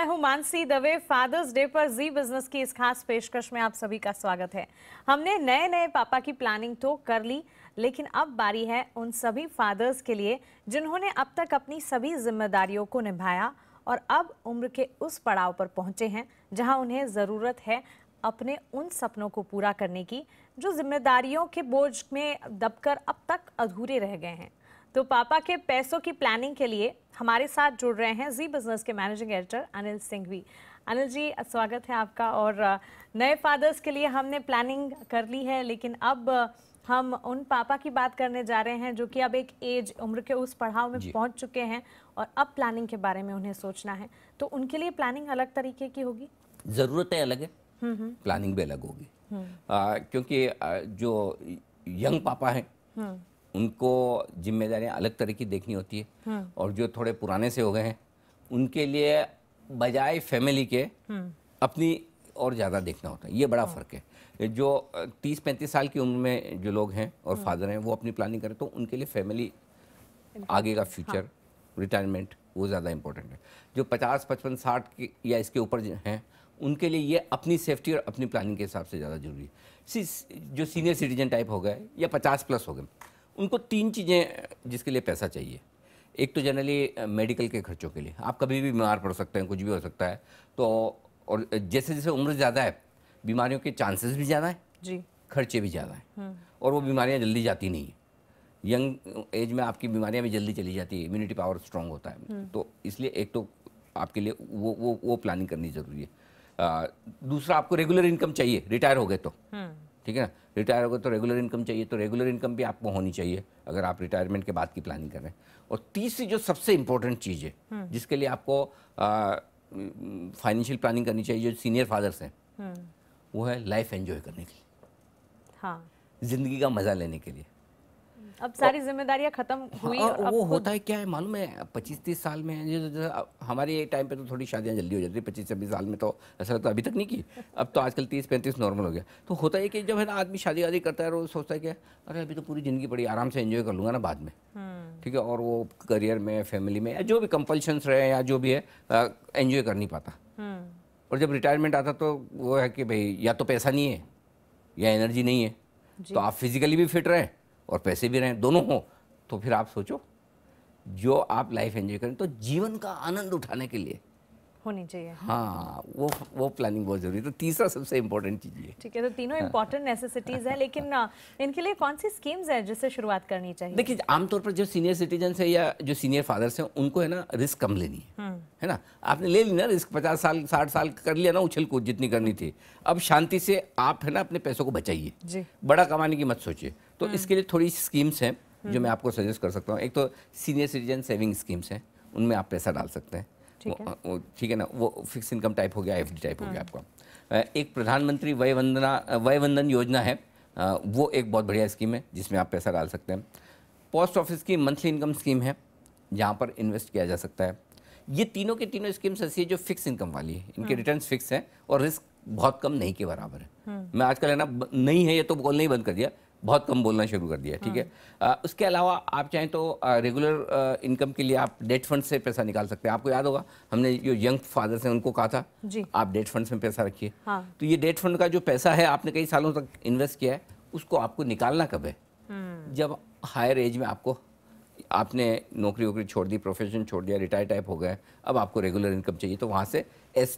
मैं हूं Mansi Dave fathers day पर जी बिजनेस की इस खास पेशकश में आप सभी का स्वागत है हमने नए नए पापा की प्लानिंग तो कर ली लेकिन अब बारी है उन सभी फादर्स के लिए जिन्होंने अब तक अपनी सभी जिम्मेदारियों को निभाया और अब उम्र के उस पड़ाव पर पहुंचे हैं जहां उन्हें ज़रूरत है अपने उन सपनों को पूरा करने की जो जिम्मेदारियों के बोझ में दबकर अब तक अधूरे रह गए हैं तो पापा के पैसों की प्लानिंग के लिए हमारे साथ जुड़ रहे हैं जी बिजनेस के मैनेजिंग एडिटर अनिल सिंघवी अनिल जी स्वागत है आपका और नए फादर्स के लिए हमने प्लानिंग कर ली है लेकिन अब हम उन पापा की बात करने जा रहे हैं जो कि अब एक एज उम्र के उस पढ़ाव में पहुंच चुके हैं और अब प्लानिंग के बारे में उन्हें सोचना है तो उनके लिए प्लानिंग अलग तरीके की होगी ज़रूरतें अलग है प्लानिंग हम्म, हम्म। भी अलग होगी हम्म। क्योंकि जो यंग पापा हैं उनको जिम्मेदारियाँ अलग तरह की देखनी होती है हाँ। और जो थोड़े पुराने से हो गए हैं उनके लिए बजाय फैमिली के हाँ। अपनी और ज़्यादा देखना होता है ये बड़ा हाँ। फ़र्क है जो तीस पैंतीस साल की उम्र में जो लोग हैं और फादर हाँ। हैं वो अपनी प्लानिंग करें तो उनके लिए फैमिली आगे का फ्यूचर रिटायरमेंट वो ज़्यादा इम्पोर्टेंट है जो पचास पचपन साठ या इसके ऊपर हैं उनके लिए ये अपनी सेफ्टी और अपनी प्लानिंग के हिसाब से ज़्यादा जरूरी है जो सीनियर सिटीजन टाइप हो गए या पचास प्लस हो गए उनको तीन चीज़ें जिसके लिए पैसा चाहिए एक तो जनरली मेडिकल के खर्चों के लिए आप कभी भी बीमार पड़ सकते हैं कुछ भी हो सकता है तो और जैसे जैसे उम्र ज़्यादा है बीमारियों के चांसेस भी ज़्यादा हैं जी खर्चे भी ज़्यादा हैं हम्म। और वो बीमारियाँ जल्दी जाती नहीं है यंग एज में आपकी बीमारियाँ भी जल्दी चली जाती है इम्यूनिटी पावर स्ट्रांग होता है हम्म। तो इसलिए एक तो आपके लिए वो वो वो प्लानिंग करनी ज़रूरी है आ, दूसरा आपको रेगुलर इनकम चाहिए रिटायर हो गए तो हम्म। ठीक है ना रिटायर होगा तो रेगुलर इनकम चाहिए तो रेगुलर इनकम भी आपको होनी चाहिए अगर आप रिटायरमेंट के बाद की प्लानिंग कर रहे हैं और तीसरी जो सबसे इम्पोर्टेंट चीज़ है हम्म। जिसके लिए आपको फाइनेंशियल प्लानिंग करनी चाहिए जो सीनियर फादर्स हैं हम्म। वो है लाइफ एंजॉय करने के लिए हाँ जिंदगी का मज़ा लेने के लिए अब सारी जिम्मेदारियां खत्म हाँ, हुई हाँ, और वो होता है क्या है मालूम है पच्चीस तीस साल में हमारे टाइम पे तो थोड़ी शादियां जल्दी हो जाती है पच्चीस छब्बीस साल में तो ऐसा तो अभी तक नहीं की अब तो आजकल तीस पैंतीस नॉर्मल हो गया तो होता है कि जब है ना आदमी शादी वादी करता है और सोचता है कि अरे अभी तो पूरी ज़िंदगी बड़ी आराम से इन्जॉय कर लूँगा ना बाद में हम्म। ठीक है और वो करियर में फैमिली में या जो भी कंपल्शन रहे या जो भी है एन्जॉय कर नहीं पाता हम्म। और जब रिटायरमेंट आता तो वो है कि भाई या तो पैसा नहीं है या एनर्जी नहीं है तो आप फिजिकली भी फिट रहें और पैसे भी रहें दोनों हों तो फिर आप सोचो जो आप लाइफ एंजॉय करें तो जीवन का आनंद उठाने के लिए होनी चाहिए हाँ वो वो प्लानिंग बहुत जरूरी तो तीसरा सबसे इम्पोर्टेंट चीज़ है ठीक है तो तीनों इम्पोर्टेंट हाँ। नेसेसिटीज़ हैं लेकिन हाँ, इनके लिए कौन सी स्कीम्स हैं जिससे शुरुआत करनी चाहिए देखिए आमतौर पर जो सीनियर सिटीजन है या जो सीनियर फादर्स हैं उनको है ना रिस्क कम लेनी है हम्म। है ना आपने ले ली ना रिस्क पचास साल साठ साल कर लिया ना उछल कूद जितनी करनी थी अब शांति से आप है ना अपने पैसों को बचाइए बड़ा कमाने की मत सोचिए तो हम्म। इसके लिए थोड़ी स्कीम्स हैं जो हम्म। मैं आपको सजेस्ट कर सकता हूँ एक तो सीनियर सिटीजन सेविंग स्कीम्स हैं उनमें आप पैसा डाल सकते हैं वो ठीक है ना वो फिक्स इनकम टाइप हो गया एफ टाइप हो गया हाँ। आपका एक प्रधानमंत्री वय वंदना वय वंदन योजना है वो एक बहुत बढ़िया स्कीम है जिसमें आप पैसा डाल सकते हैं पोस्ट ऑफिस की मंथली इनकम स्कीम है जहाँ पर इन्वेस्ट किया जा सकता है ये तीनों के तीनों स्कीम्स ऐसी है जो फिक्स इनकम वाली है इनके रिटर्न हाँ। फिक्स हैं और रिस्क बहुत कम नहीं के बराबर है हाँ। मैं आजकल है ना नहीं है ये तो बोलना ही बंद कर दिया बहुत कम बोलना शुरू कर दिया ठीक है हाँ। आ, उसके अलावा आप चाहें तो रेगुलर इनकम के लिए आप डेट फंड से पैसा निकाल सकते हैं आपको याद होगा हमने जो यंग फादर्स हैं उनको कहा था जी। आप डेट फंड में पैसा रखिए हाँ। तो ये डेट फंड का जो पैसा है आपने कई सालों तक इन्वेस्ट किया है उसको आपको निकालना कब है हम्म। जब हायर एज में आपको आपने नौकरी वोकरी छोड़ दी प्रोफेशन छोड़ दिया रिटायर टाइप हो गया अब आपको रेगुलर इनकम चाहिए तो वहाँ से एस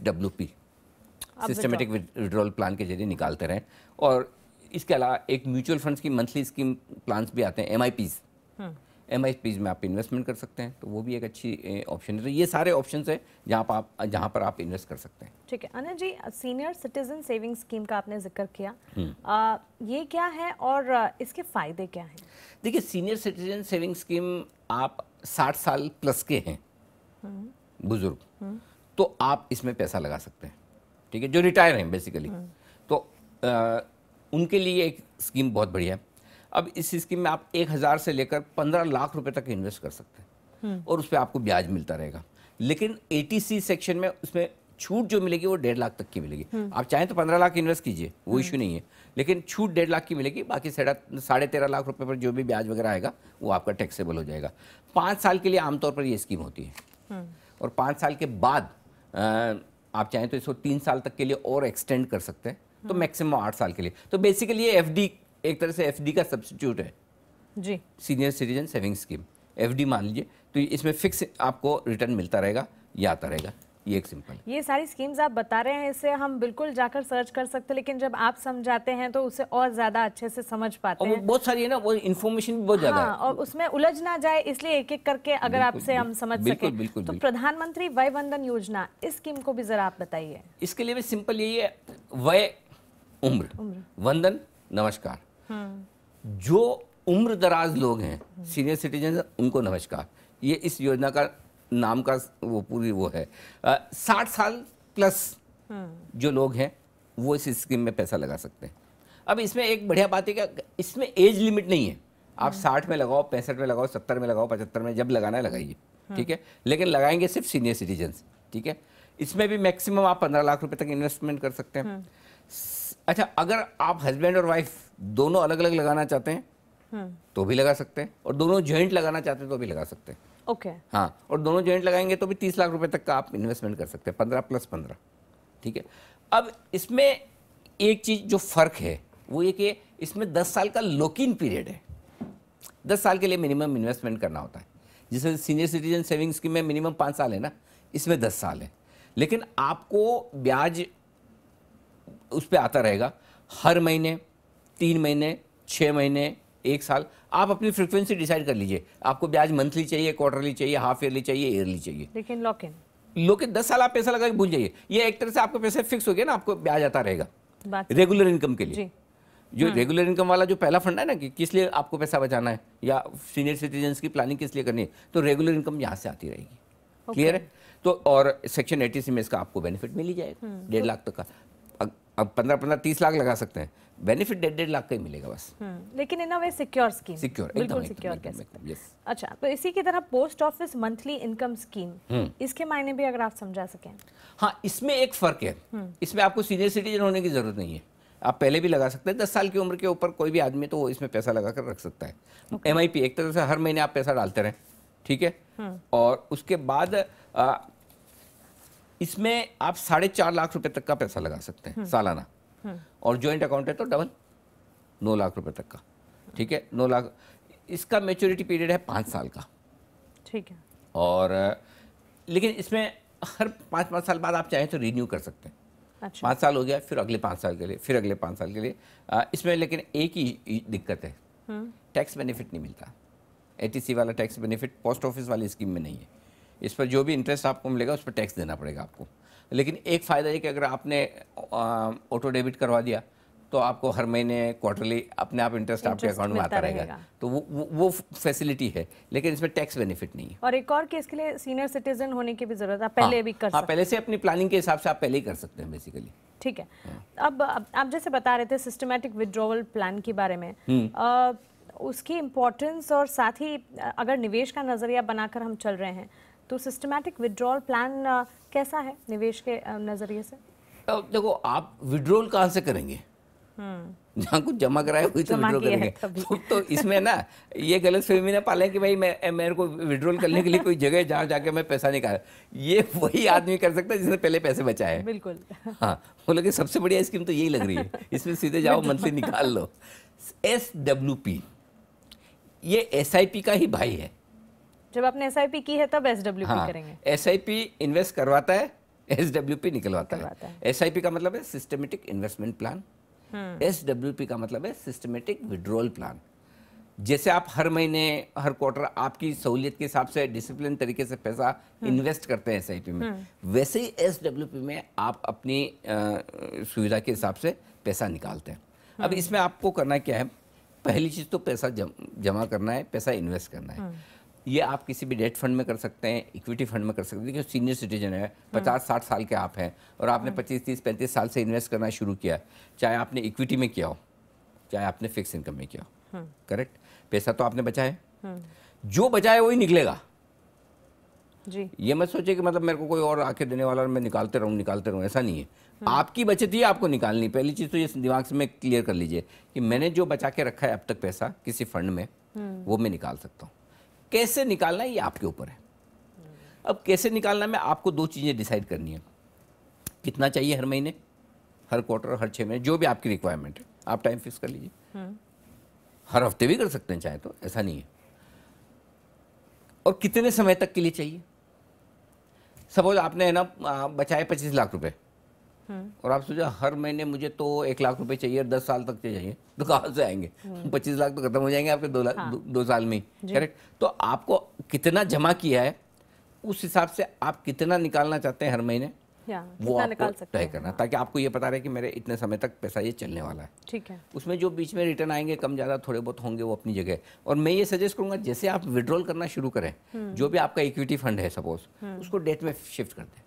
सिस्टमेटिक विड्रॉल प्लान के जरिए निकालते रहें और इसके अलावा एक म्यूचुअल फंड्स की मंथली स्कीम प्लान्स भी आते हैं M I Ps M I Ps में आप इन्वेस्टमेंट कर सकते हैं तो वो भी एक अच्छी ऑप्शन है तो ये सारे ऑप्शन है जहाँ पर आप जहाँ पर आप इन्वेस्ट कर सकते हैं ठीक है Anil ji senior citizen saving scheme का आपने जिक्र किया हम्म। आ, ये क्या है और इसके फायदे क्या हैं देखिए सीनियर सिटीजन सेविंग स्कीम आप साठ साल प्लस के हैं हम्म। बुजुर्ग हम्म। तो आप इसमें पैसा लगा सकते हैं ठीक है जो रिटायर हैं बेसिकली तो आ, उनके लिए एक स्कीम बहुत बढ़िया है अब इस स्कीम में आप एक हज़ार से लेकर पंद्रह लाख रुपए तक इन्वेस्ट कर सकते हैं हम्म। और उस पर आपको ब्याज मिलता रहेगा लेकिन ए सेक्शन में उसमें छूट जो मिलेगी वो डेढ़ लाख तक की मिलेगी हम्म। आप चाहें तो पंद्रह लाख इन्वेस्ट कीजिए वो हम्म। इशू नहीं है लेकिन छूट डेढ़ लाख की मिलेगी बाकी साढ़े तेरह लाख रुपए पर जो भी ब्याज वगैरह आएगा वो आपका टैक्सेबल हो जाएगा पाँच साल के लिए आमतौर पर ये स्कीम होती है और पाँच साल के बाद आप चाहें तो इसको तीन साल तक के लिए और एक्सटेंड कर सकते हैं तो मैक्सिमम आठ साल के लिए तो बेसिकली ये एफ एक तरह से एफ का सब्सिट्यूट है जी senior citizen saving scheme F मान लीजिए तो इसमें फिक्स आपको रिटर्न मिलता रहेगा या आता रहेगा ये एक सिंपल ये सारी स्कीम्स आप बता रहे हैं इसे हम बिल्कुल जाकर सर्च कर सकते हैं लेकिन जब आप समझाते हैं तो उसे और ज्यादा अच्छे से समझ पाते हैं बहुत सारी है ना वो इन्फॉर्मेशन भी बहुत ज्यादा हाँ, है और उसमें उलझ ना जाए इसलिए एक एक करके अगर आपसे हम समझ बिल्कुल, सके बिल्कुल, बिल्कुल, तो प्रधानमंत्री वय वंदन योजना इस स्कीम को भी जरा आप बताइए इसके लिए भी सिंपल यही है वय उम्र वंदन नमस्कार हम्म। जो उम्र दराज लोग हैं हम्म। सीनियर सिटीजन उनको नमस्कार ये इस योजना का नाम का वो पूरी वो है साठ साल प्लस हम्म। जो लोग हैं वो इस स्कीम में पैसा लगा सकते हैं अब इसमें एक बढ़िया बात है कि इसमें एज लिमिट नहीं है आप साठ में लगाओ पैंसठ में लगाओ सत्तर में लगाओ पचहत्तर में जब लगाना है लगाइए ठीक है लेकिन लगाएंगे सिर्फ सीनियर सिटीजन ठीक है इसमें भी मैक्सिमम आप पंद्रह लाख रुपए तक इन्वेस्टमेंट कर सकते हैं अच्छा अगर आप हस्बैंड और वाइफ दोनों अलग अलग लगाना चाहते हैं हम्म। तो भी लगा सकते हैं और दोनों ज्वाइंट लगाना चाहते हैं तो भी लगा सकते हैं ओके okay. हाँ और दोनों ज्वाइंट लगाएंगे तो भी तीस लाख रुपए तक का आप इन्वेस्टमेंट कर सकते हैं पंद्रह प्लस पंद्रह ठीक है अब इसमें एक चीज़ जो फ़र्क है वो ये कि इसमें दस साल का लॉकिन पीरियड है दस साल के लिए मिनिमम इन्वेस्टमेंट करना होता है जैसे सीनियर सिटीजन सेविंग स्कीम में मिनिमम पाँच साल है ना इसमें दस साल है लेकिन आपको ब्याज उस पर आता रहेगा हर महीने तीन महीने छः महीने एक साल आप अपनी फ्रिक्वेंसी डिसाइड कर लीजिए आपको ब्याज मंथली चाहिए क्वार्टरली चाहिए हाफ ईयरली चाहिए ईयरली चाहिए लेकिन लॉक इन लोग दस साल आप पैसा लगा के भूल जाइए ये एक तरह से आपको पैसे फिक्स हो गया ना आपको ब्याज आता रहेगा रेगुलर इनकम के लिए जो रेगुलर हाँ। इनकम वाला जो पहला फंड है ना कि किस लिए आपको पैसा बचाना है या सीनियर सिटीजन की प्लानिंग किस लिए करनी है तो रेगुलर इनकम यहाँ से आती रहेगी क्लियर है तो और सेक्शन एटी सी में इसका आपको बेनिफिट मिल ही जाएगा हम्म। डेढ़ लाख तक का अब पंद्रह पंद्रह तीस लाख लगा सकते हैं बेनिफिट डेढ़ डेढ़ लाख का ही मिलेगा बस हम्म, लेकिन इन वे सिक्योर स्कीम सिक्योर बिल्कुल सिक्योर कह सकते हैं अच्छा तो इसी की तरह post office monthly income scheme इसके मायने भी अगर आप समझा सकें हाँ इसमें एक फ़र्क है हम्म। इसमें आपको सीनियर सिटीजन होने की ज़रूरत नहीं है आप पहले भी लगा सकते हैं दस साल की उम्र के ऊपर कोई भी आदमी तो वो इसमें पैसा लगा कर रख सकता है एम okay. एक तरह से हर महीने आप पैसा डालते रहें ठीक है हम्म। और उसके बाद इसमें आप साढ़े चार लाख रुपए तक का पैसा लगा सकते हैं सालाना और ज्वाइंट अकाउंट है तो डबल नौ लाख रुपए तक का ठीक है नौ लाख इसका मेच्योरिटी पीरियड है पाँच साल का ठीक है और लेकिन इसमें हर पाँच पाँच साल बाद आप चाहें तो रिन्यू कर सकते हैं अच्छा। पाँच साल हो गया फिर अगले पाँच साल के लिए फिर अगले पाँच साल के लिए इसमें लेकिन एक ही दिक्कत है टैक्स हम्म। बेनिफिट नहीं मिलता एटीसी वाला टैक्स बेनिफिट पोस्ट ऑफिस वाली स्कीम में नहीं है इस पर जो भी इंटरेस्ट आपको मिलेगा उस पर टैक्स देना पड़ेगा आपको लेकिन एक फ़ायदा ये कि अगर आपने ऑटो डेबिट करवा दिया तो आपको हर महीने क्वार्टरली अपने आप इंटरेस्ट आपके अकाउंट में आता रहेगा तो वो वो, फैसिलिटी है लेकिन इसमें टैक्स बेनिफिट नहीं है और एक और केस के लिए सीनियर सिटीजन होने की भी जरूरत है पहले हाँ, भी कर हाँ, पहले से अपनी प्लानिंग के हिसाब से आप पहले ही कर सकते हैं बेसिकली ठीक है हाँ। अब, आप जैसे बता रहे थे सिस्टमेटिक विड्रॉवल प्लान के बारे में हम्म। उसकी इम्पोर्टेंस और साथ ही अगर निवेश का नज़रिया बनाकर हम चल रहे हैं तो सिस्टमैटिक विड्रॉल प्लान कैसा है निवेश के uh, नज़रिए से देखो आप विड्रॉल कहाँ से करेंगे हम्म। जहाँ कुछ जमा कराए हुई तो विड्रॉल करेंगे तो, तो इसमें ना ये गलत फहमी ना पाले कि भाई मैं मेरे को विड्रॉल करने के लिए कोई जगह जहाँ जाके मैं पैसा निकाल ये वही आदमी कर सकता है जिसने पहले पैसे बचाए बिल्कुल हाँ बोले कि सबसे बढ़िया स्कीम तो यही लग रही है इसमें सीधे जाओ मंथली निकाल लो एस डब्ल्यू पी ये एस आई पी का ही भाई है जब आपने एस की है तब एस डब्ल्यू हाँ, करेंगे एस इन्वेस्ट करवाता है एस निकलवाता है एस का मतलब है सिस्टमेटिक इन्वेस्टमेंट प्लान एस का मतलब है सिस्टमेटिक विड्रोल प्लान जैसे आप हर महीने हर क्वार्टर आपकी सहूलियत के हिसाब से डिसिप्लिन तरीके से पैसा इन्वेस्ट हम्म। करते हैं एस में हम्म। वैसे ही एस में आप अपनी सुविधा के हिसाब से पैसा निकालते हैं अब हम्म। इसमें आपको करना क्या है पहली चीज़ तो पैसा जम, जमा करना है पैसा इन्वेस्ट करना है ये आप किसी भी डेट फंड में कर सकते हैं इक्विटी फंड में कर सकते हैं क्योंकि सीनियर सिटीजन है हाँ। पचास साठ साल के आप हैं और आपने हाँ। पच्चीस तीस पैंतीस साल से इन्वेस्ट करना शुरू किया चाहे आपने इक्विटी में किया हो चाहे आपने फिक्स इनकम में किया हो हाँ। करेक्ट पैसा तो आपने बचाया जो बचाया वही निकलेगा जी ये मत सोचे कि मतलब मेरे को कोई और आके देने वाला और मैं निकालते रहूँ निकालते रहूँ ऐसा नहीं है आपकी बचत ही आपको निकालनी पहली चीज़ तो ये दिमाग से मैं क्लियर कर लीजिए कि मैंने जो बचा के रखा है अब तक पैसा किसी फंड में वो मैं निकाल सकता हूँ कैसे निकालना है ये आपके ऊपर है अब कैसे निकालना में आपको दो चीज़ें डिसाइड करनी है कितना चाहिए हर महीने हर क्वार्टर हर छः महीने जो भी आपकी रिक्वायरमेंट है आप टाइम फिक्स कर लीजिए हम्म। हर हफ्ते भी कर सकते हैं चाहे तो ऐसा नहीं है और कितने समय तक के लिए चाहिए सपोज आपने है ना बचाए पच्चीस लाख रुपए हम्म। और आप सोचा हर महीने मुझे तो एक लाख रुपए चाहिए और दस साल तक चाहिए तो कहाँ से आएंगे हम्म। पच्चीस लाख तो खत्म हो जाएंगे आपके दो लाख हाँ। दो, दो साल में करेक्ट तो आपको कितना जमा किया है उस हिसाब से आप कितना निकालना चाहते हैं हर महीने वो आपको तय करना हाँ। ताकि आपको ये पता रहे कि मेरे इतने समय तक पैसा ये चलने वाला है ठीक है उसमें जो बीच में रिटर्न आएंगे कम ज़्यादा थोड़े बहुत होंगे वो अपनी जगह और मैं ये सजेस्ट करूंगा जैसे आप विड्रॉल करना शुरू करें हम्म। जो भी आपका इक्विटी फंड है सपोज उसको डेट में शिफ्ट कर दें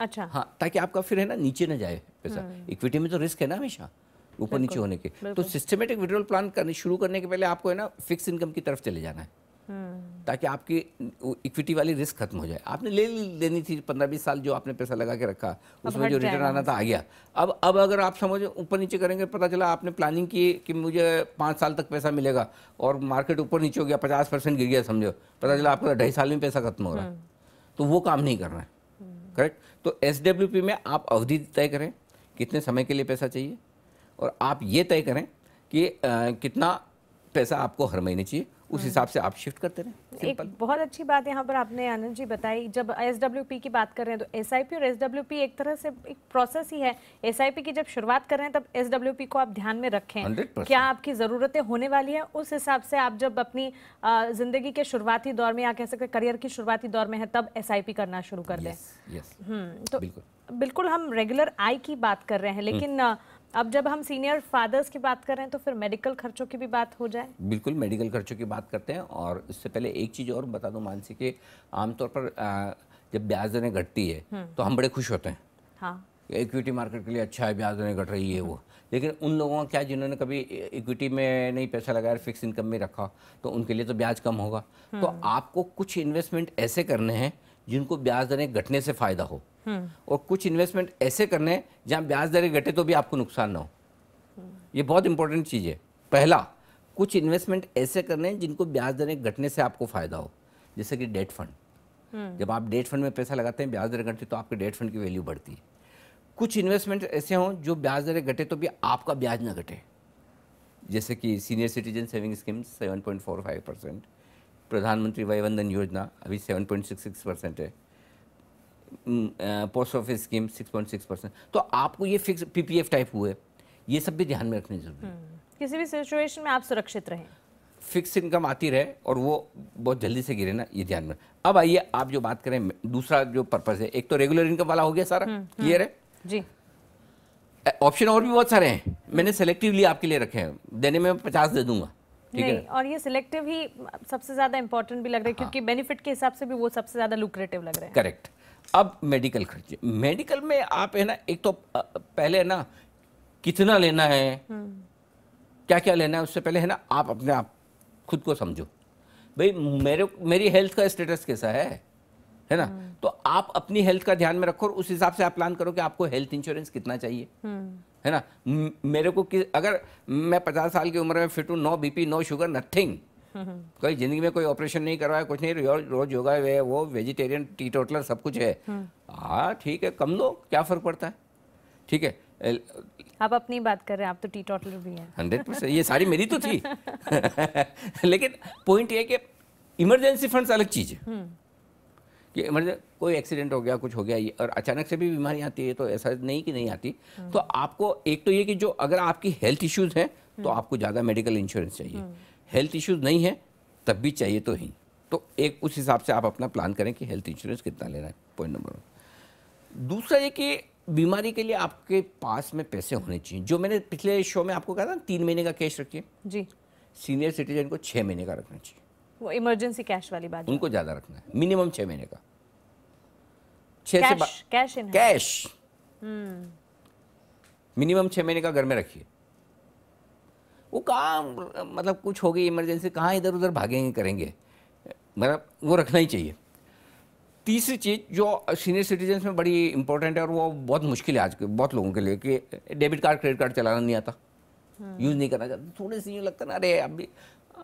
अच्छा हाँ ताकि आपका फिर है ना नीचे ना जाए पैसा हम्म। इक्विटी में तो रिस्क है ना हमेशा ऊपर नीचे होने के तो सिस्टमेटिक विड्रोल प्लान करने शुरू करने के पहले आपको है ना फिक्स इनकम की तरफ चले जाना है हम्म। ताकि आपकी इक्विटी वाली रिस्क खत्म हो जाए आपने ले लेनी थी पंद्रह बीस साल जो आपने पैसा लगा के रखा उसमें जो रिटर्न आना था आ गया अब अब अगर आप समझो ऊपर नीचे करेंगे पता चला आपने प्लानिंग की कि मुझे पाँच साल तक पैसा मिलेगा और मार्केट ऊपर नीचे हो गया पचास परसेंट गिर गया समझो पता चला आपका ढाई साल में पैसा खत्म हो रहा है हम्म। तो वो काम नहीं करना है करेक्ट तो एस में आप अवधि तय करें कितने समय के लिए पैसा चाहिए और आप ये तय करें कि आ, कितना पैसा आपको हर महीने चाहिए उस हम्म। हिसाब से आप शिफ्ट करते रहे एक बहुत अच्छी बात यहाँ पर आपने आनंद जी बताई जब एस की बात कर रहे हैं तो एस और एस एक तरह से एक प्रोसेस ही है एस की जब शुरुआत कर रहे हैं तब एस को आप ध्यान में रखें 100%. क्या आपकी ज़रूरतें होने वाली है उस हिसाब से आप जब अपनी ज़िंदगी के शुरुआती दौर में या कह सकते करियर की शुरुआती दौर में है तब एस करना शुरू कर दें हम्म, तो बिल्कुल हम रेगुलर आई की बात कर रहे हैं हम्म। लेकिन अब जब हम सीनियर फादर्स की बात कर रहे हैं तो फिर मेडिकल खर्चों की भी बात हो जाए बिल्कुल मेडिकल खर्चों की बात करते हैं और इससे पहले एक चीज़ और बता दो मानसी के आमतौर पर जब ब्याज दरें घटती है हम्म। तो हम बड़े खुश होते हैं हाँ इक्विटी मार्केट के लिए अच्छा है ब्याज दरें घट रही है वो लेकिन उन लोगों का क्या जिन्होंने कभी इक्विटी में नहीं पैसा लगाया फिक्स इनकम में रखा तो उनके लिए तो ब्याज कम होगा हम्म। तो आपको कुछ इन्वेस्टमेंट ऐसे करने हैं जिनको ब्याज दरें घटने से फ़ायदा हो हम्म। और कुछ इन्वेस्टमेंट ऐसे करने जहां ब्याज दरें घटे तो भी आपको नुकसान ना हो हम्म। ये बहुत इंपॉर्टेंट चीज़ है पहला कुछ इन्वेस्टमेंट ऐसे करने जिनको ब्याज दरें घटने से आपको फ़ायदा हो जैसे कि डेट फंड हम्म। जब आप डेट फंड में पैसा लगाते हैं ब्याज दरें घटती तो आपके डेट फंड की वैल्यू बढ़ती है कुछ इन्वेस्टमेंट ऐसे हों जो ब्याज दरें घटे तो भी आपका ब्याज ना घटे जैसे कि senior citizen saving scheme seven point four five percent Pradhan Mantri Vaya Vandana योजना अभी 7.66 परसेंट है पोस्ट ऑफिस स्कीम 6.6 परसेंट तो आपको ये फिक्स पीपीएफ टाइप हुए ये सब भी ध्यान में रखने जरूरी है हम्म, किसी भी सिचुएशन में आप सुरक्षित रहें फिक्स इनकम आती रहे और वो बहुत जल्दी से गिरे ना ये ध्यान में अब आइए आप जो बात करें दूसरा जो पर्पज़ है एक तो रेगुलर इनकम वाला हो गया सारा क्लियर हम्म, हम्म। है जी ऑप्शन और भी बहुत सारे हैं मैंने सेलेक्टिवली आपके लिए रखे हैं देने में पचास दे दूंगा ठीक है और ये सिलेक्टिव ही सबसे ज़्यादा इंपॉर्टेंट भी लग रहा है हाँ। क्योंकि बेनिफिट के हिसाब से भी वो सबसे ज़्यादा लुक्रेटिव लग करेक्ट अब मेडिकल खर्चे मेडिकल में आप है ना एक तो पहले है ना कितना लेना है हम्म। क्या क्या लेना है उससे पहले है ना आप अपने आप खुद को समझो भाई मेरे मेरी हेल्थ का स्टेटस कैसा है है ना हम्म। तो आप अपनी हेल्थ का ध्यान में रखो और उस हिसाब से आप प्लान करो कि आपको हेल्थ इंश्योरेंस कितना चाहिए हम्म। है ना मेरे को किस अगर मैं पचास साल की उम्र में फिट हूँ no BP no sugar nothing कोई जिंदगी में कोई ऑपरेशन नहीं करवाया कुछ नहीं रोज योगा वे, वो वेजिटेरियन टी टोटलर सब कुछ है हम्म। हाँ ठीक है कम लो क्या फर्क पड़ता है ठीक है आप अपनी बात कर रहे हैं आप तो टी टोटलर भी हैं हंड्रेड परसेंट ये सारी मेरी तो थी लेकिन पॉइंट ये कि इमरजेंसी फंड्स अलग चीज़ है हम्म। कि मतलब कोई एक्सीडेंट हो गया कुछ हो गया ये और अचानक से भी बीमारी आती है तो ऐसा नहीं कि नहीं आती हम्म। तो आपको एक तो ये कि जो अगर आपकी हेल्थ इश्यूज़ हैं तो हम्म। आपको ज़्यादा मेडिकल इंश्योरेंस चाहिए हेल्थ हम्म। इश्यूज़ नहीं है तब भी चाहिए तो ही तो एक उस हिसाब से आप अपना प्लान करें कि हेल्थ इंश्योरेंस कितना लेना है पॉइंट नंबर वन दूसरा ये कि बीमारी के लिए आपके पास में पैसे होने चाहिए जो मैंने पिछले शो में आपको कहा था तीन महीने का कैश रखिए जी सीनियर सिटीजन को छः महीने का रखना चाहिए वो इमरजेंसी कैश वाली बात उनको ज़्यादा रखना है मिनिमम छह महीने का छह से कैश इन कैश मिनिमम छह महीने का घर में रखिए वो काम मतलब कुछ होगी इमरजेंसी कहाँ इधर उधर भागेंगे करेंगे मतलब वो रखना ही चाहिए तीसरी चीज़ जो सीनियर सिटीजन्स में बड़ी इंपॉर्टेंट है और वो बहुत मुश्किल है आज के बहुत लोगों के लिए कि डेबिट कार्ड क्रेडिट कार्ड चलाना नहीं आता यूज़ हम्म। नहीं करना चाहता थोड़े यूँ लगता ना अरे अभी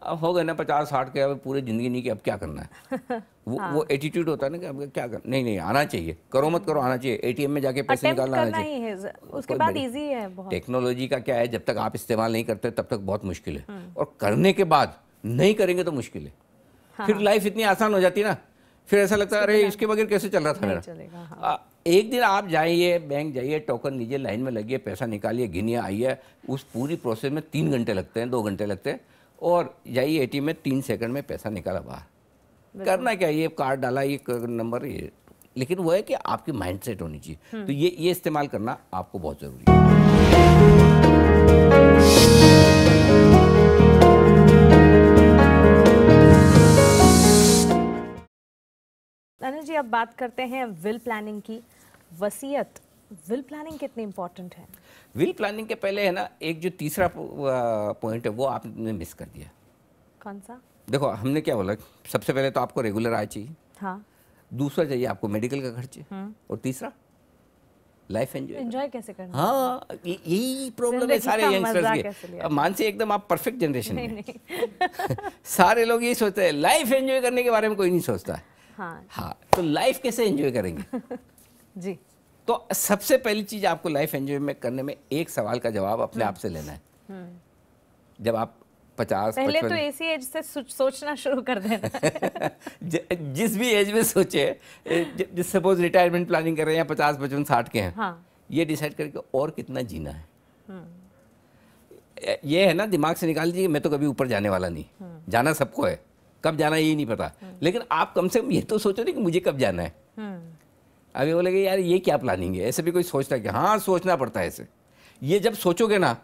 अब हो गए ना पचास साठ के अब पूरी ज़िंदगी नहीं कि अब क्या करना है वो हाँ। वो एटीट्यूड होता है ना कि अब क्या कर नहीं नहीं आना चाहिए करो मत करो आना चाहिए एटीएम में जाके पैसे निकालना आना चाहिए उसके बाद इजी है टेक्नोलॉजी का क्या है जब तक आप इस्तेमाल नहीं करते तब तक बहुत मुश्किल है हम्म। और करने के बाद नहीं करेंगे तो मुश्किल है हाँ, फिर लाइफ हाँ। इतनी आसान हो जाती ना फिर ऐसा लगता है अरे इसके बगैर कैसे चल रहा था मेरा हाँ। एक दिन आप जाइए बैंक जाइए टोकन लीजिए लाइन में लगिए पैसा निकालिए गिनिए आइए उस पूरी प्रोसेस में तीन घंटे लगते हैं दो घंटे लगते हैं और जाइए एटीएम में तीन सेकंड में पैसा निकाला बाहर करना क्या ये कार्ड डाला ये नंबर ये लेकिन वो है कि आपकी माइंडसेट होनी चाहिए हम्म। तो ये ये इस्तेमाल करना आपको बहुत ज़रूरी है अनिल जी अब बात करते हैं विल प्लानिंग की वसीयत विल प्लानिंग कितनी इम्पोर्टेंट है विल प्लानिंग के पहले है ना एक जो तीसरा पॉइंट है वो आपने मिस कर दिया कौन सा देखो हमने क्या बोला सबसे पहले तो आपको रेगुलर आय चाहिए हाँ दूसरा चाहिए आपको मेडिकल का खर्चे हम्म। और तीसरा लाइफ एंजॉय एंजॉय कैसे करना हाँ यही प्रॉब्लम है सारे यंगस्टर्स के अब मान से एकदम आप परफेक्ट जनरेशन नहीं, नहीं। सारे लोग यही सोचते हैं लाइफ एंजॉय करने के बारे में कोई नहीं सोचता है हाँ हाँ तो लाइफ कैसे एंजॉय करेंगे जी तो सबसे पहली चीज़ आपको लाइफ एंजॉय में करने में एक सवाल का जवाब अपने हम्म। आप से लेना है हम्म। जब आप पचास पहले तो इसी एज से सोचना शुरू कर देना जिस भी एज में सोचे जिस सपोज रिटायरमेंट प्लानिंग कर रहे हैं पचास पचपन साठ के हैं हाँ। ये डिसाइड करके और कितना जीना है हम्म। ये है ना दिमाग से निकाल दीजिए मैं तो कभी ऊपर जाने वाला नहीं जाना सबको है कब जाना ये नहीं पता लेकिन आप कम से कम ये तो सोचो नहीं कि मुझे कब जाना है अभी कि यार ये क्या प्लानिंग है ऐसे भी कोई सोचता है कि हाँ सोचना पड़ता है ऐसे ये जब सोचोगे ना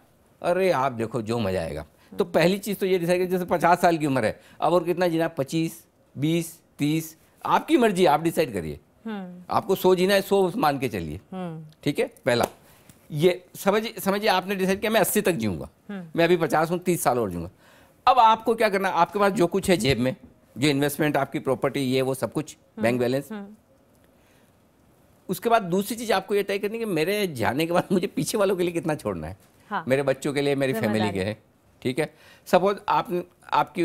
अरे आप देखो जो मज़ा आएगा तो पहली चीज़ तो ये डिसाइड जैसे पचास साल की उम्र है अब और कितना जीना पच्चीस बीस तीस आपकी मर्जी आप डिसाइड करिए हम्म। आपको सो जीना है सो मान के चलिए हम्म। ठीक है पहला ये समझिए समझिए आपने डिसाइड किया मैं अस्सी तक जीऊँगा हम्म। मैं अभी पचास हूँ तीस साल और जीऊँगा अब आपको क्या करना आपके पास जो कुछ है जेब में जो इन्वेस्टमेंट आपकी प्रॉपर्टी ये वो सब कुछ बैंक बैलेंस उसके बाद दूसरी चीज़ आपको ये तय करनी कि मेरे जाने के बाद मुझे पीछे वालों के लिए कितना छोड़ना है हाँ। मेरे बच्चों के लिए मेरी फैमिली के लिए ठीक है सपोज आप आपकी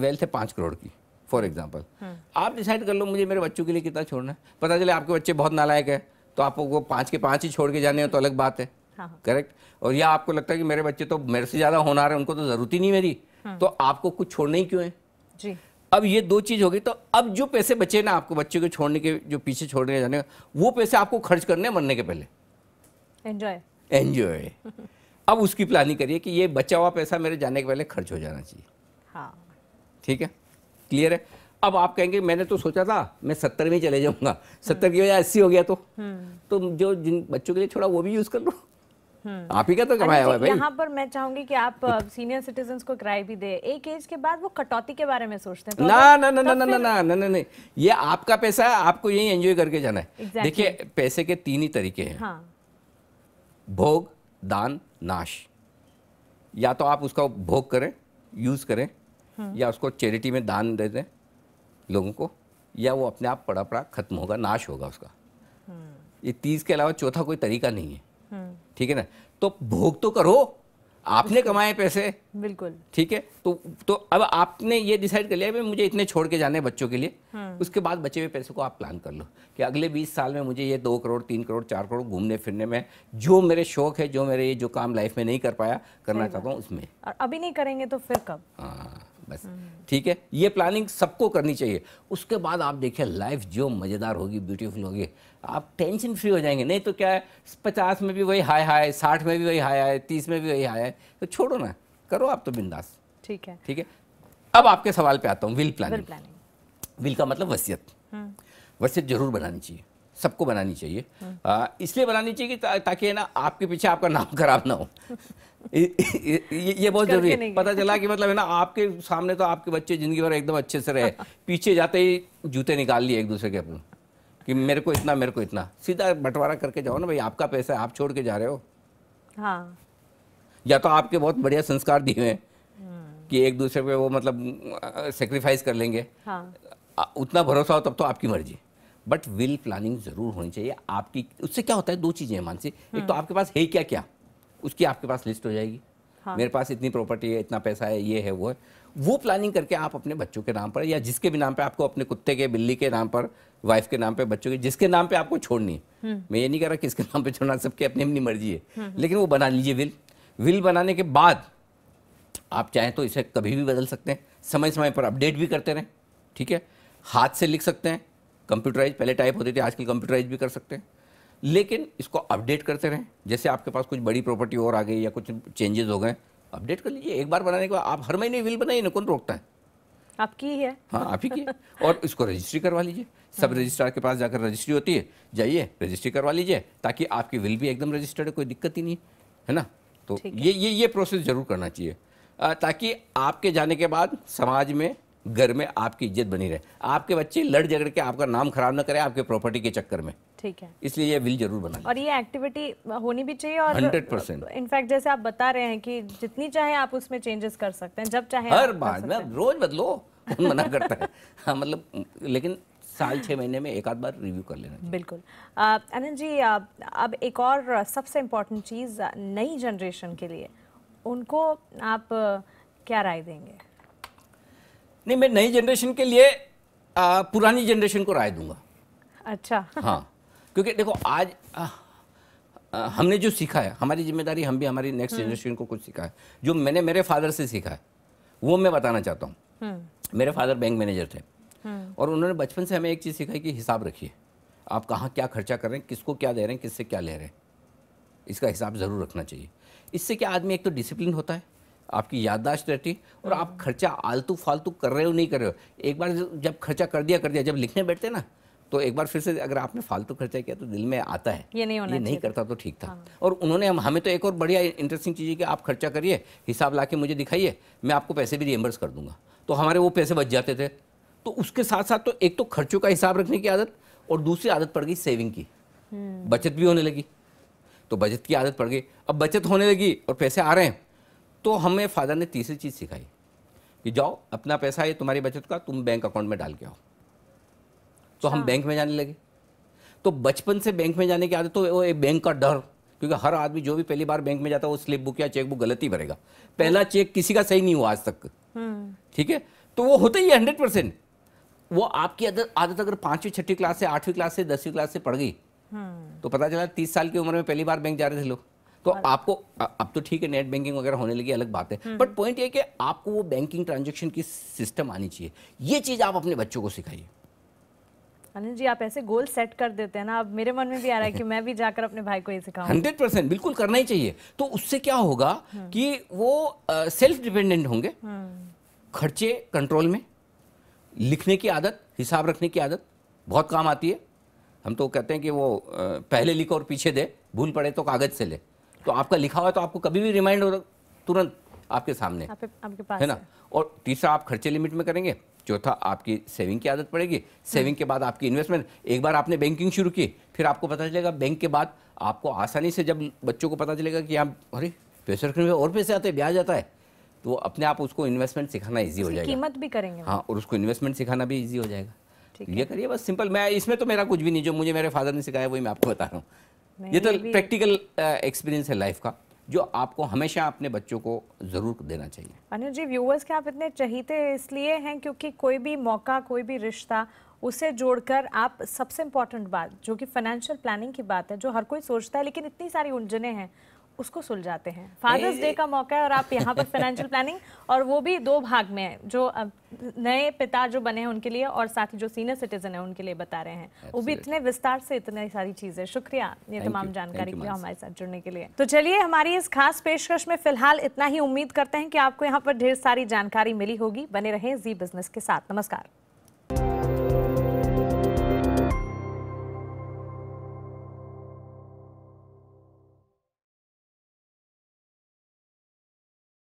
वेल्थ है पाँच करोड़ की फॉर एग्जाम्पल हम्म। आप डिसाइड कर लो मुझे मेरे बच्चों के लिए कितना छोड़ना है पता चले आपके बच्चे बहुत नालायक है तो आपको वो पाँच के पाँच ही छोड़ के जाने हो तो अलग बात है करेक्ट हाँ, हाँ। और या आपको लगता है कि मेरे बच्चे तो मेरे से ज़्यादा होना है उनको तो ज़रूरत ही नहीं मेरी हम्म। तो आपको कुछ छोड़ना ही क्यों है जी अब ये दो चीज़ हो गई तो अब जो पैसे बचे ना आपको बच्चे को छोड़ने के जो पीछे छोड़ने जाने का वो पैसे आपको खर्च करने मरने के पहले एंजॉय एंजॉय अब उसकी प्लानिंग करिए कि ये बचा हुआ पैसा मेरे जाने के पहले खर्च हो जाना चाहिए हाँ ठीक है क्लियर है अब आप कहेंगे मैंने तो सोचा था मैं सत्तर में चले जाऊंगा सत्तर की वजह अस्सी हो गया तो हम्म। तो जो जिन बच्चों के लिए छोड़ा वो भी यूज़ कर लो हम्म। आप ही का तो कमाया अच्छा, हुआ भाई यहाँ पर मैं चाहूंगी कि आप सीनियर सिटीजन को किराए भी दे एक एज के बाद वो कटौती के बारे में सोचते हैं तो ना ना ना ना ना ना ना ना ना ये आपका पैसा है आपको यही एंजॉय करके जाना है देखिए पैसे के तीन ही तरीके हैं हाँ। भोग दान नाश या तो आप उसका भोग करें यूज करें हम्म। या उसको चैरिटी में दान दे दें लोगों को या वो अपने आप पड़ा पड़ा खत्म होगा नाश होगा उसका हम्म। ये तीस के अलावा चौथा कोई तरीका नहीं है ठीक है ना तो भोग तो करो आपने कमाए पैसे बिल्कुल ठीक है तो तो अब आपने ये डिसाइड कर लिया मुझे इतने छोड़ के जाने बच्चों के लिए हाँ। उसके बाद बचे हुए पैसे को आप प्लान कर लो कि अगले 20 साल में मुझे ये दो करोड़ तीन करोड़ चार करोड़ घूमने फिरने में जो मेरे शौक है जो मेरे ये जो काम लाइफ में नहीं कर पाया करना चाहता हूँ उसमें अभी नहीं करेंगे तो फिर कब हाँ बस हम्म। ठीक है ये प्लानिंग सबको करनी चाहिए उसके बाद आप देखिए लाइफ जो मज़ेदार होगी ब्यूटीफुल होगी आप टेंशन फ्री हो जाएंगे नहीं तो क्या है पचास में भी वही हाय हाय साठ में भी वही हाय हाय तीस में भी वही हाय हाय तो छोड़ो ना करो आप तो बिंदास ठीक है ठीक है अब आपके सवाल पे आता हूँ विल प्लानिंग विल का मतलब वसीयत हम्म। वसीयत जरूर बनानी चाहिए सबको बनानी चाहिए हम्म। इसलिए बनानी चाहिए कि ता, ताकि ना आपके पीछे आपका नाम खराब ना हो ये बहुत जरूरी पता चला कि मतलब है ना आपके सामने तो आपके बच्चे जिंदगी भर एकदम अच्छे से रहे पीछे जाते ही जूते निकाल लिए एक दूसरे के अपने कि मेरे को इतना मेरे को इतना सीधा बंटवारा करके जाओ ना भाई आपका पैसा आप छोड़ के जा रहे हो हाँ या तो आपके बहुत बढ़िया संस्कार दिए हैं हम्म। कि एक दूसरे पे वो मतलब सेक्रीफाइस कर लेंगे हाँ। उतना भरोसा हो तब तो आपकी मर्जी बट विल प्लानिंग जरूर होनी चाहिए आपकी उससे क्या होता है दो चीज़ें मानसी एक तो हम्म। आपके पास है क्या क्या उसकी आपके पास लिस्ट हो जाएगी हाँ। मेरे पास इतनी प्रॉपर्टी है इतना पैसा है ये है वो है वो प्लानिंग करके आप अपने बच्चों के नाम पर या जिसके भी नाम पर आपको अपने कुत्ते के बिल्ली के नाम पर वाइफ के नाम पर बच्चों के जिसके नाम पर आपको छोड़नी है हम्म। मैं ये नहीं कह रहा किसके नाम पर छोड़ना सबकी अपनी अपनी मर्जी है हम्म, हम्म। लेकिन वो बना लीजिए विल विल बनाने के बाद आप चाहें तो इसे कभी भी बदल सकते हैं समय समय पर अपडेट भी करते रहें ठीक है हाथ से लिख सकते हैं कंप्यूटराइज पहले टाइप होती थी आजकल कंप्यूटराइज भी कर सकते हैं लेकिन इसको अपडेट करते रहें जैसे आपके पास कुछ बड़ी प्रॉपर्टी और आ गई या कुछ चेंजेस हो गए अपडेट कर लीजिए एक बार बनाने के बाद आप हर महीने विल बनाइए ना कौन रोकता है आपकी है हाँ आप ही की और इसको रजिस्ट्री करवा लीजिए सब हाँ। रजिस्ट्रार के पास जाकर रजिस्ट्री होती है जाइए रजिस्ट्री करवा लीजिए ताकि आपकी विल भी एकदम रजिस्टर्ड है कोई दिक्कत ही नहीं है ना तो ये ये ये प्रोसेस जरूर करना चाहिए ताकि आपके जाने के बाद समाज में घर में आपकी इज्जत बनी रहे आपके बच्चे लड़ झगड़ के आपका नाम खराब ना करें आपके प्रॉपर्टी के चक्कर में ठीक है इसलिए ये विल जरूर बना और ये एक्टिविटी होनी भी चाहिए और हंड्रेड परसेंट इनफैक्ट जैसे आप बता रहे हैं कि जितनी चाहे आप उसमें चेंजेस कर सकते हैं जब चाहे हर बार मैं रोज बदलो मना करता है हाँ मतलब लेकिन साल छः महीने में एक आध बार रिव्यू कर लेना बिल्कुल अनंत जी अब एक और सबसे इम्पोर्टेंट चीज़ नई जनरेशन के लिए उनको आप क्या राय देंगे नहीं मैं नई जनरेशन के लिए आ, पुरानी जनरेशन को राय दूंगा अच्छा हाँ क्योंकि देखो आज आ, आ, हमने जो सीखा है हमारी जिम्मेदारी हम भी हमारी नेक्स्ट हम्म। जनरेशन को कुछ सीखा है जो मैंने मेरे फादर से सीखा है वो मैं बताना चाहता हूँ हम्म। मेरे फादर बैंक मैनेजर थे हम्म। और उन्होंने बचपन से हमें एक चीज़ सिखाई कि हिसाब रखिए आप कहाँ क्या खर्चा कर रहे हैं किसको क्या दे रहे हैं किससे क्या ले रहे हैं इसका हिसाब ज़रूर रखना चाहिए इससे क्या आदमी एक तो डिसिप्लिन होता है आपकी याददाश्त रहती और आप खर्चा आलतू फालतू कर रहे हो नहीं कर रहे हो एक बार जब खर्चा कर दिया कर दिया जब लिखने बैठते ना तो एक बार फिर से अगर आपने फालतू खर्चा किया तो दिल में आता है ये नहीं होना ये नहीं करता तो ठीक था हाँ। और उन्होंने हम हमें तो एक और बढ़िया इंटरेस्टिंग चीज़ है कि आप खर्चा करिए हिसाब ला मुझे दिखाइए मैं आपको पैसे भी रिएम्बर्स कर दूंगा तो हमारे वो पैसे बच जाते थे तो उसके साथ साथ तो एक तो खर्चों का हिसाब रखने की आदत और दूसरी आदत पड़ गई सेविंग की हम्म। बचत भी होने लगी तो बचत की आदत पड़ गई अब बचत होने लगी और पैसे आ रहे हैं तो हमें फादर ने तीसरी चीज़ सिखाई कि जाओ अपना पैसा है तुम्हारी बचत का तुम बैंक अकाउंट में डाल के आओ तो हम अच्छा। बैंक में जाने लगे तो बचपन से बैंक में जाने की आदत तो वो बैंक का डर क्योंकि हर आदमी जो भी पहली बार बैंक में जाता है वो स्लिप बुक या चेक बुक गलत ही भरेगा पहला चेक हम्म। किसी का सही नहीं हुआ आज तक हम्म। ठीक है तो वो होता ही है हंड्रेड परसेंट वो आपकी आदत आदत अगर पांचवी छठी क्लास से आठवीं क्लास से दसवीं क्लास से पड़ गई हम्म। तो पता चला तीस साल की उम्र में पहली बार बैंक जा रहे थे लोग तो आपको अब तो ठीक है नेट बैंकिंग वगैरह होने लगी अलग बात है बट पॉइंट ये कि आपको वो बैंकिंग ट्रांजेक्शन की सिस्टम आनी चाहिए ये चीज़ आप अपने बच्चों को सिखाइए अनिल जी आप ऐसे गोल सेट कर देते हैं ना अब मेरे मन में भी आ रहा है कि मैं भी जाकर अपने भाई को ये सिखाऊं हंड्रेड परसेंट बिल्कुल करना ही चाहिए तो उससे क्या होगा हम्म। कि वो सेल्फ डिपेंडेंट होंगे हम्म। खर्चे कंट्रोल में लिखने की आदत हिसाब रखने की आदत बहुत काम आती है हम तो कहते हैं कि वो पहले लिखो और पीछे दे भूल पड़े तो कागज़ से ले तो आपका लिखा हुआ तो आपको कभी भी रिमाइंड हो तुरंत आपके सामने आपके पास है ना और तीसरा आप खर्चे लिमिट में करेंगे चौथा आपकी सेविंग की आदत पड़ेगी सेविंग हम्म। के बाद आपकी इन्वेस्टमेंट एक बार आपने बैंकिंग शुरू की फिर आपको पता चलेगा बैंक के बाद आपको आसानी से जब बच्चों को पता चलेगा कि आप अरे पैसे रखने में और पैसे आते हैं ब्याज आता है तो अपने आप उसको इन्वेस्टमेंट सिखाना ईजी हो जाएगा कीमत भी करेंगे हाँ और उसको इन्वेस्टमेंट सिखाना भी ईजी हो जाएगा तो ये करिए बस सिंपल मैं इसमें तो मेरा कुछ भी नहीं जो मुझे मेरे फादर ने सिखाया वही मैं आपको बता रहा हूँ ये तो प्रैक्टिकल एक्सपीरियंस है लाइफ का जो आपको हमेशा अपने बच्चों को ज़रूर देना चाहिए अनिल जी व्यूवर्स के आप इतने चहीते इसलिए हैं क्योंकि कोई भी मौका कोई भी रिश्ता उसे जोड़कर आप सबसे इम्पॉर्टेंट बात जो कि फाइनेंशियल प्लानिंग की बात है जो हर कोई सोचता है लेकिन इतनी सारी उलझने हैं उसको सुलझाते हैं फादर्स डे का मौका है और आप यहाँ पर फाइनेंशियल प्लानिंग और वो भी दो भाग में है जो नए पिता जो बने हैं उनके लिए और साथ ही जो सीनियर सिटीजन है उनके लिए बता रहे हैं वो भी इतने विस्तार से इतनी सारी चीजें शुक्रिया ये तमाम जानकारी के हमारे साथ जुड़ने के लिए तो चलिए हमारी इस खास पेशकश में फिलहाल इतना ही उम्मीद करते हैं कि आपको यहाँ पर ढेर सारी जानकारी मिली होगी बने रहे जी बिजनेस के साथ नमस्कार